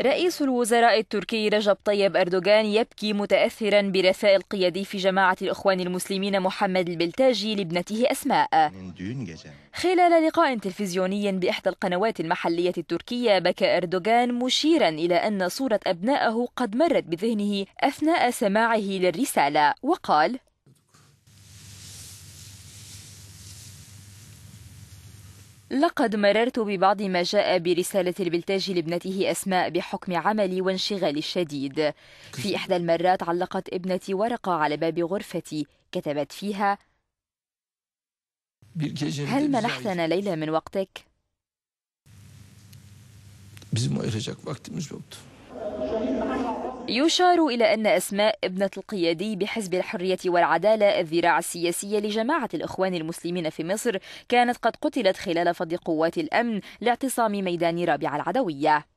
رئيس الوزراء التركي رجب طيب أردوغان يبكي متأثرا برثاء القيادي في جماعة الإخوان المسلمين محمد البلتاجي لابنته أسماء خلال لقاء تلفزيوني بإحدى القنوات المحلية التركية بكى أردوغان مشيرا إلى أن صورة أبنائه قد مرت بذهنه أثناء سماعه للرسالة وقال لقد مررت ببعض ما جاء برسالة البلتاج لابنته أسماء بحكم عملي وانشغالي الشديد في إحدى المرات علقت ابنتي ورقة على باب غرفتي كتبت فيها هل منحتنا ليلى من وقتك؟ يشار إلى أن أسماء ابنة القيادي بحزب الحرية والعدالة الذراع السياسية لجماعة الإخوان المسلمين في مصر كانت قد قتلت خلال فض قوات الأمن لاعتصام ميدان رابعة العدوية